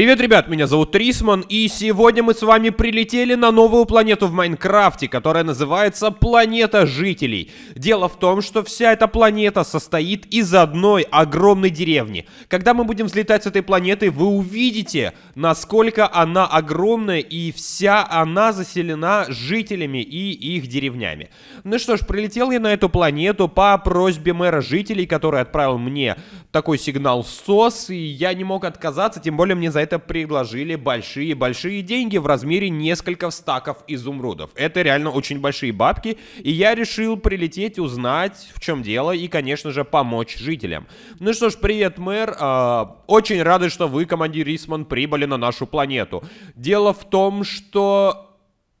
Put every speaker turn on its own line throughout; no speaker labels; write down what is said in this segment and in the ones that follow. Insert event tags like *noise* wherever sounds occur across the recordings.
Привет, ребят, меня зовут Рисман, и сегодня мы с вами прилетели на новую планету в Майнкрафте, которая называется Планета Жителей. Дело в том, что вся эта планета состоит из одной огромной деревни. Когда мы будем взлетать с этой планеты, вы увидите, насколько она огромная, и вся она заселена жителями и их деревнями. Ну что ж, прилетел я на эту планету по просьбе мэра жителей, который отправил мне такой сигнал СОС, и я не мог отказаться, тем более мне за это это предложили большие-большие деньги в размере нескольких стаков изумрудов. Это реально очень большие бабки, и я решил прилететь, узнать, в чем дело, и, конечно же, помочь жителям. Ну что ж, привет, мэр. А, очень рады, что вы, командир Рисман, прибыли на нашу планету. Дело в том, что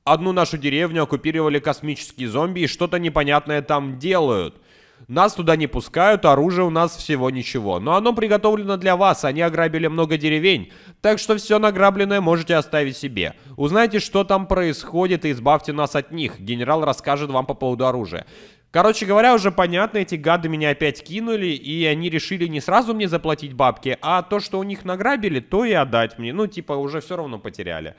Одну нашу деревню оккупировали космические зомби и что-то непонятное там делают. Нас туда не пускают, оружия у нас всего ничего. Но оно приготовлено для вас, они ограбили много деревень. Так что все награбленное можете оставить себе. Узнайте, что там происходит и избавьте нас от них. Генерал расскажет вам по поводу оружия. Короче говоря, уже понятно, эти гады меня опять кинули, и они решили не сразу мне заплатить бабки, а то, что у них награбили, то и отдать мне. Ну, типа, уже все равно потеряли.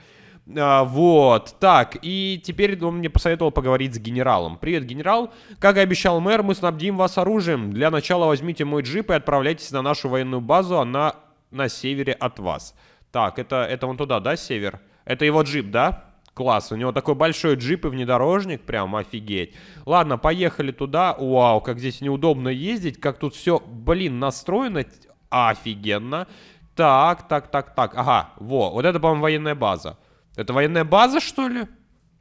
А, вот, так, и теперь он мне посоветовал поговорить с генералом. «Привет, генерал. Как и обещал мэр, мы снабдим вас оружием. Для начала возьмите мой джип и отправляйтесь на нашу военную базу, она на севере от вас». Так, это, это он туда, да, север? Это его джип, да? Класс, у него такой большой джип и внедорожник, прям офигеть. Ладно, поехали туда. Вау, как здесь неудобно ездить, как тут все, блин, настроено офигенно. Так, так, так, так, ага, во, вот это, по-моему, военная база. Это военная база, что ли?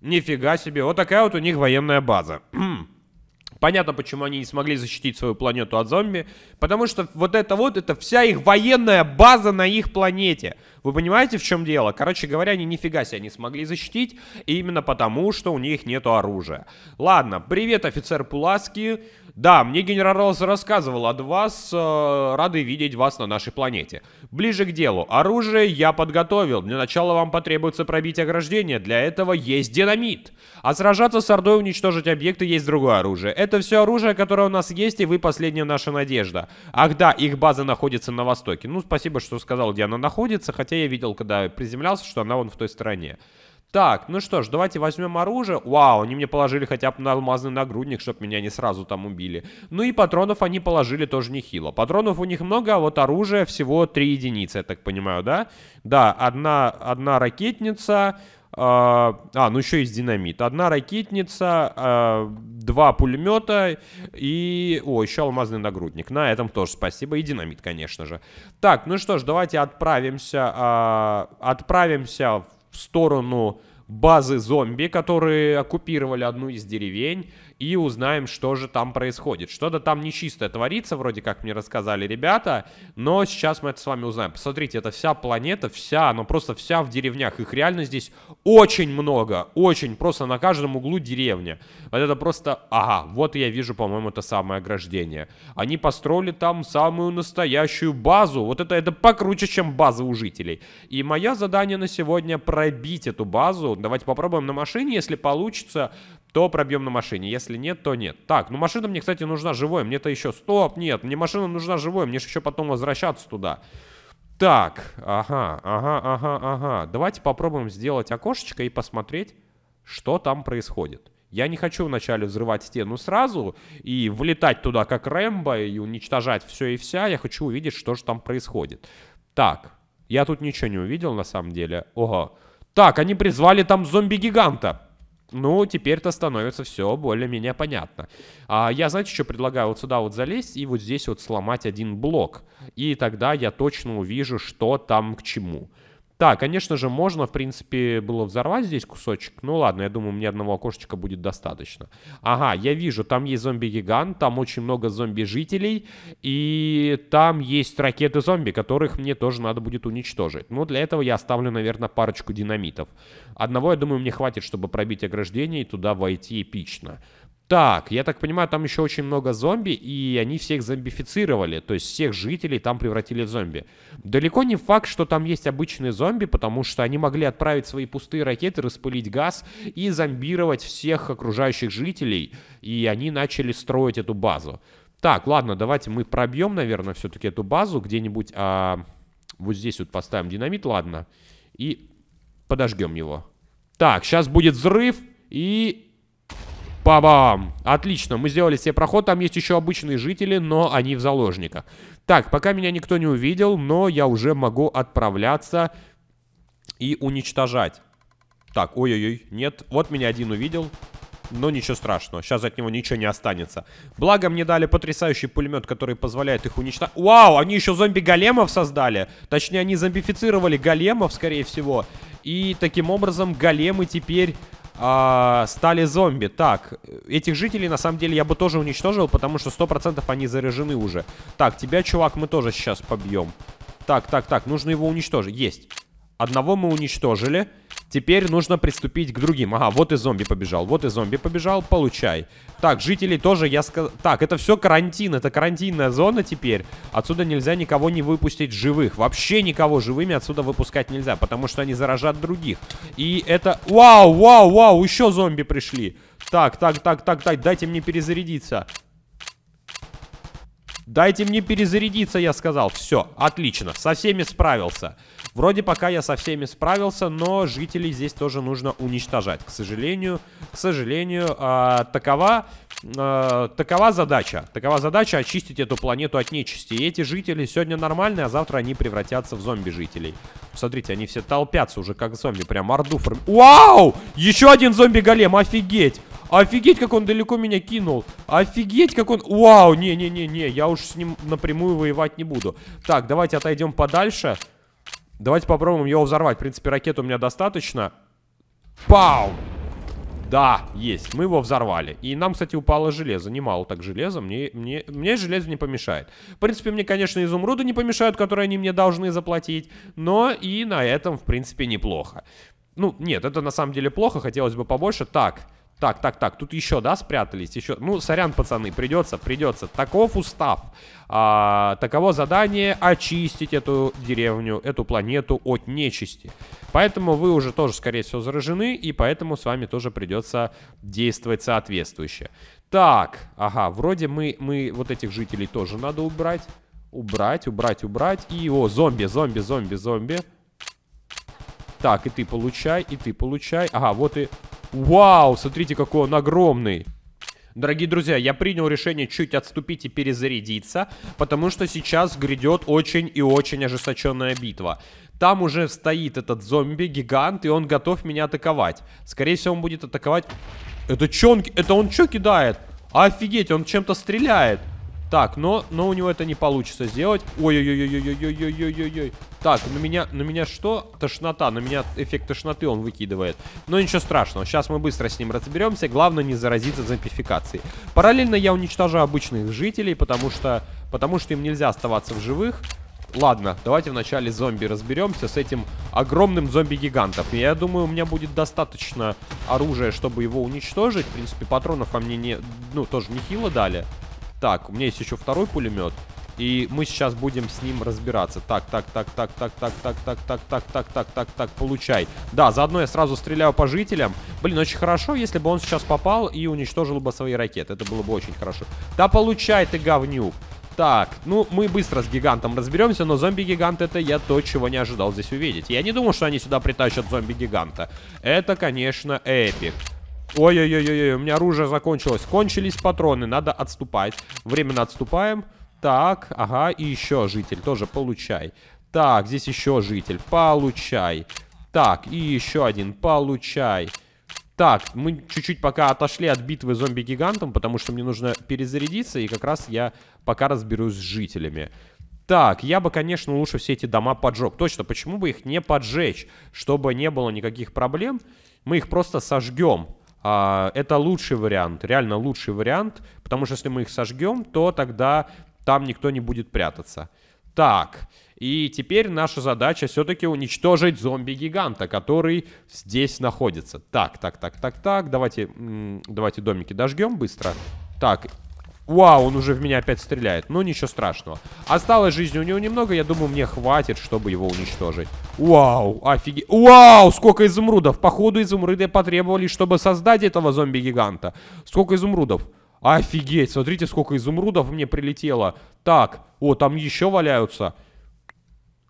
Нифига себе, вот такая вот у них военная база. *clears throat* Понятно, почему они не смогли защитить свою планету от зомби, потому что вот это вот, это вся их военная база на их планете. Вы понимаете, в чем дело? Короче говоря, они нифига себе не смогли защитить, именно потому, что у них нету оружия. Ладно, привет, офицер Пуласки. Да, мне генерал Росс рассказывал от вас, э, рады видеть вас на нашей планете. Ближе к делу. Оружие я подготовил. Для начала вам потребуется пробить ограждение. Для этого есть динамит. А сражаться с Ордой, уничтожить объекты есть другое оружие. Это все оружие, которое у нас есть, и вы последняя наша надежда. Ах да, их база находится на востоке. Ну, спасибо, что сказал, где она находится, хотя я видел, когда приземлялся, что она вон в той стороне. Так, ну что ж, давайте возьмем оружие. Вау, они мне положили хотя бы на алмазный нагрудник, чтобы меня не сразу там убили. Ну и патронов они положили тоже нехило. Патронов у них много, а вот оружия всего 3 единицы, я так понимаю, да? Да, одна, одна ракетница, э, а, ну еще есть динамит. Одна ракетница, а, два пулемета и... О, еще алмазный нагрудник. На этом тоже спасибо. И динамит, конечно же. Так, ну что ж, давайте отправимся... А, отправимся в в сторону базы зомби, которые оккупировали одну из деревень и узнаем, что же там происходит. Что-то там нечистое творится, вроде как мне рассказали ребята, но сейчас мы это с вами узнаем. Посмотрите, это вся планета, вся, она просто вся в деревнях. Их реально здесь очень много, очень, просто на каждом углу деревня. Вот это просто, ага, вот я вижу, по-моему, это самое ограждение. Они построили там самую настоящую базу, вот это, это покруче, чем база у жителей. И мое задание на сегодня пробить эту базу, давайте попробуем на машине, если получится, то пробьем на машине. Если нет, то нет. Так, ну машина мне, кстати, нужна живой. Мне-то еще... Стоп, нет, мне машина нужна живой. Мне же еще потом возвращаться туда. Так, ага, ага, ага, ага. Давайте попробуем сделать окошечко и посмотреть, что там происходит. Я не хочу вначале взрывать стену сразу и влетать туда, как Рэмбо, и уничтожать все и вся. Я хочу увидеть, что же там происходит. Так, я тут ничего не увидел на самом деле. Ого. Так, они призвали там зомби-гиганта. Ну, теперь-то становится все более-менее понятно. А я, знаете, что предлагаю вот сюда вот залезть и вот здесь вот сломать один блок. И тогда я точно увижу, что там к чему. Да, конечно же, можно, в принципе, было взорвать здесь кусочек. Ну ладно, я думаю, мне одного окошечка будет достаточно. Ага, я вижу, там есть зомби-гигант, там очень много зомби-жителей, и там есть ракеты-зомби, которых мне тоже надо будет уничтожить. Ну, для этого я оставлю, наверное, парочку динамитов. Одного, я думаю, мне хватит, чтобы пробить ограждение и туда войти эпично. Так, я так понимаю, там еще очень много зомби, и они всех зомбифицировали, то есть всех жителей там превратили в зомби. Далеко не факт, что там есть обычные зомби, потому что они могли отправить свои пустые ракеты, распылить газ и зомбировать всех окружающих жителей, и они начали строить эту базу. Так, ладно, давайте мы пробьем, наверное, все-таки эту базу где-нибудь, а, вот здесь вот поставим динамит, ладно, и подожгем его. Так, сейчас будет взрыв, и Па-бам! Отлично, мы сделали себе проход, там есть еще обычные жители, но они в заложниках. Так, пока меня никто не увидел, но я уже могу отправляться и уничтожать. Так, ой-ой-ой, нет, вот меня один увидел, но ничего страшного, сейчас от него ничего не останется. Благо мне дали потрясающий пулемет, который позволяет их уничтожать. Вау, они еще зомби-големов создали, точнее они зомбифицировали големов, скорее всего. И таким образом големы теперь а, стали зомби. Так, этих жителей на самом деле я бы тоже уничтожил, потому что 100% они заряжены уже. Так, тебя, чувак, мы тоже сейчас побьем. Так, так, так, нужно его уничтожить. Есть. Одного мы уничтожили. Теперь нужно приступить к другим. Ага, вот и зомби побежал, вот и зомби побежал, получай. Так, жителей тоже я сказал... Так, это все карантин, это карантинная зона теперь. Отсюда нельзя никого не выпустить живых. Вообще никого живыми отсюда выпускать нельзя, потому что они заражат других. И это... Вау, вау, вау, еще зомби пришли. Так, так, так, так, так, дайте мне перезарядиться. Дайте мне перезарядиться, я сказал. Все, отлично, со всеми справился. Вроде пока я со всеми справился, но жителей здесь тоже нужно уничтожать. К сожалению, к сожалению, э, такова, э, такова задача. Такова задача очистить эту планету от нечисти. И эти жители сегодня нормальные, а завтра они превратятся в зомби-жителей. Смотрите, они все толпятся уже как зомби, прям орду форми... Вау! Еще один зомби-голем, офигеть! Офигеть, как он далеко меня кинул. Офигеть, как он... Вау, не-не-не-не, я уж с ним напрямую воевать не буду. Так, давайте отойдем Подальше. Давайте попробуем его взорвать. В принципе, ракет у меня достаточно. Пау! Да, есть. Мы его взорвали. И нам, кстати, упало железо. Немало так железа. Мне, мне, мне железо не помешает. В принципе, мне, конечно, изумруды не помешают, которые они мне должны заплатить. Но и на этом, в принципе, неплохо. Ну, нет, это на самом деле плохо. Хотелось бы побольше. Так. Так, так, так, тут еще, да, спрятались? Еще, ну, сорян, пацаны, придется, придется. Таков устав. А, таково задание очистить эту деревню, эту планету от нечисти. Поэтому вы уже тоже, скорее всего, заражены, и поэтому с вами тоже придется действовать соответствующе. Так, ага, вроде мы, мы вот этих жителей тоже надо убрать. Убрать, убрать, убрать. И, о, зомби, зомби, зомби, зомби. Так, и ты получай, и ты получай. Ага, вот и... Вау, смотрите, какой он огромный. Дорогие друзья, я принял решение чуть отступить и перезарядиться, потому что сейчас грядет очень и очень ожесточенная битва. Там уже стоит этот зомби-гигант, и он готов меня атаковать. Скорее всего, он будет атаковать... Это чонки? Это он чё кидает? Офигеть, он чем-то стреляет. Так, но, но у него это не получится сделать. Ой-ой-ой-ой-ой-ой-ой-ой-ой. Так, на меня, на меня что? Тошнота. На меня эффект тошноты он выкидывает. Но ничего страшного. Сейчас мы быстро с ним разберемся. Главное не заразиться зомбификацией. Параллельно я уничтожаю обычных жителей, потому что, потому что им нельзя оставаться в живых. Ладно, давайте вначале зомби разберемся с этим огромным зомби-гигантом. Я думаю, у меня будет достаточно оружия, чтобы его уничтожить. В принципе, патронов во мне не... Ну, тоже нехило дали. Так, у меня есть еще второй пулемет. И мы сейчас будем с ним разбираться. Так, так, так, так, так, так, так, так, так, так, так, так, так, так, получай. Да, заодно я сразу стреляю по жителям. Блин, очень хорошо, если бы он сейчас попал и уничтожил бы свои ракеты. Это было бы очень хорошо. Да получай ты, говнюк. Так, ну, мы быстро с гигантом разберемся, но зомби-гигант это я то, чего не ожидал здесь увидеть. Я не думал, что они сюда притащат зомби-гиганта. Это, конечно, эпик. Ой-ой-ой-ой, у меня оружие закончилось. Кончились патроны, надо отступать. Временно отступаем. Так, ага, и еще житель, тоже получай. Так, здесь еще житель, получай. Так, и еще один, получай. Так, мы чуть-чуть пока отошли от битвы зомби-гигантом, потому что мне нужно перезарядиться, и как раз я пока разберусь с жителями. Так, я бы, конечно, лучше все эти дома поджег. Точно, почему бы их не поджечь, чтобы не было никаких проблем? Мы их просто сожгем. А, это лучший вариант, реально лучший вариант, потому что если мы их сожгем, то тогда там никто не будет прятаться. Так, и теперь наша задача все-таки уничтожить зомби-гиганта, который здесь находится. Так, так, так, так, так, давайте, давайте домики дожгем быстро. Так, Вау, он уже в меня опять стреляет. Ну, ничего страшного. Осталось жизни у него немного, я думаю, мне хватит, чтобы его уничтожить. Вау, офигеть. Вау, сколько изумрудов. Походу, изумруды потребовались, чтобы создать этого зомби-гиганта. Сколько изумрудов. Офигеть, смотрите, сколько изумрудов мне прилетело. Так, о, там еще валяются.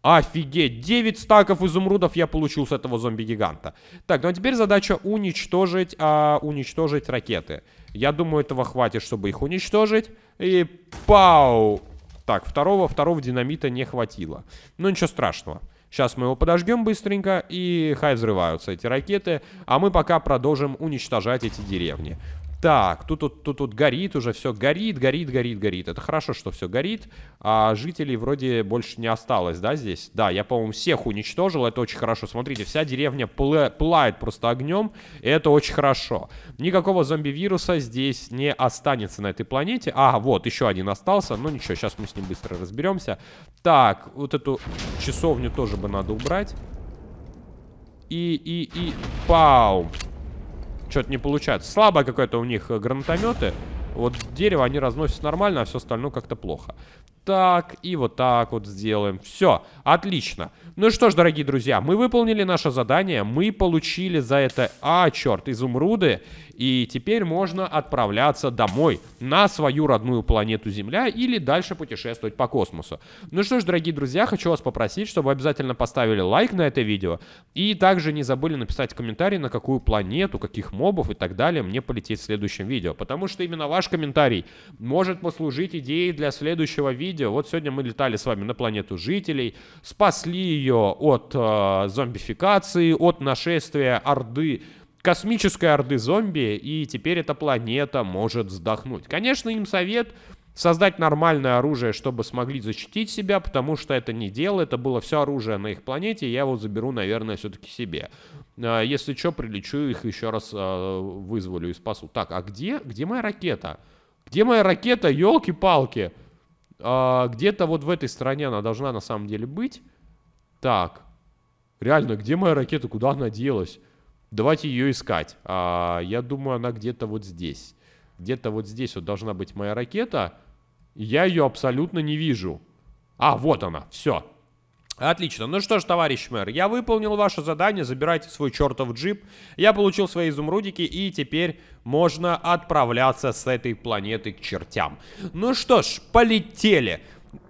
Офигеть, 9 стаков изумрудов я получил с этого зомби-гиганта. Так, ну а теперь задача уничтожить, а, уничтожить ракеты. Я думаю, этого хватит, чтобы их уничтожить. И пау! Так, второго, второго динамита не хватило. Ну ничего страшного. Сейчас мы его подожгем быстренько, и хай взрываются эти ракеты, а мы пока продолжим уничтожать эти деревни. Так, тут, тут, тут, тут горит уже все, горит, горит, горит, горит. Это хорошо, что все горит, а жителей вроде больше не осталось, да, здесь? Да, я, по-моему, всех уничтожил, это очень хорошо. Смотрите, вся деревня пла пылает просто огнем, это очень хорошо. Никакого зомби-вируса здесь не останется на этой планете. А, вот, еще один остался, ну ничего, сейчас мы с ним быстро разберемся. Так, вот эту часовню тоже бы надо убрать. И, и, и, пау что-то не получается. Слабо какое-то у них э, гранатометы. Вот дерево они разносят нормально, а все остальное как-то плохо так и вот так вот сделаем. Все, отлично. Ну что ж, дорогие друзья, мы выполнили наше задание, мы получили за это, а, черт, изумруды, и теперь можно отправляться домой, на свою родную планету Земля или дальше путешествовать по космосу. Ну что ж, дорогие друзья, хочу вас попросить, чтобы обязательно поставили лайк на это видео, и также не забыли написать комментарий, на какую планету, каких мобов и так далее мне полететь в следующем видео, потому что именно ваш комментарий может послужить идеей для следующего видео, видео. Вот сегодня мы летали с вами на планету жителей, спасли ее от э, зомбификации, от нашествия орды космической орды зомби, и теперь эта планета может вздохнуть. Конечно, им совет создать нормальное оружие, чтобы смогли защитить себя, потому что это не дело, это было все оружие на их планете, я его заберу, наверное, все-таки себе. Э, если что, прилечу, их еще раз э, вызволю и спасу. Так, а где, где моя ракета? Где моя ракета, елки-палки? А, где-то вот в этой стороне она должна на самом деле быть. Так. Реально, где моя ракета? Куда она делась? Давайте ее искать. А, я думаю, она где-то вот здесь. Где-то вот здесь вот должна быть моя ракета. Я ее абсолютно не вижу. А, вот она. Все. Отлично. Ну что ж, товарищ мэр, я выполнил ваше задание, забирайте свой чертов джип. Я получил свои изумрудики, и теперь можно отправляться с этой планеты к чертям. Ну что ж, полетели.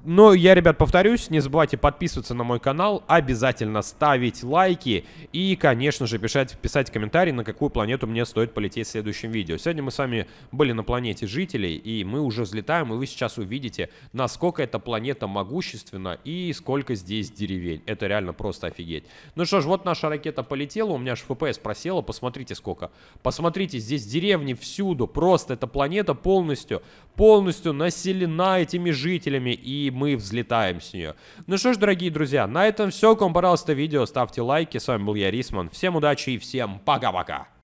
Но я, ребят, повторюсь, не забывайте подписываться на мой канал, обязательно ставить лайки и, конечно же, писать, писать комментарии, на какую планету мне стоит полететь в следующем видео. Сегодня мы с вами были на планете жителей, и мы уже взлетаем, и вы сейчас увидите, насколько эта планета могущественна и сколько здесь деревень. Это реально просто офигеть. Ну что ж, вот наша ракета полетела, у меня аж FPS просела, посмотрите сколько. Посмотрите, здесь деревни всюду, просто эта планета полностью, полностью населена этими жителями, и и мы взлетаем с нее. Ну что ж, дорогие друзья, на этом все. Кому понравилось это видео, ставьте лайки. С вами был я, Рисман. Всем удачи и всем пока-пока.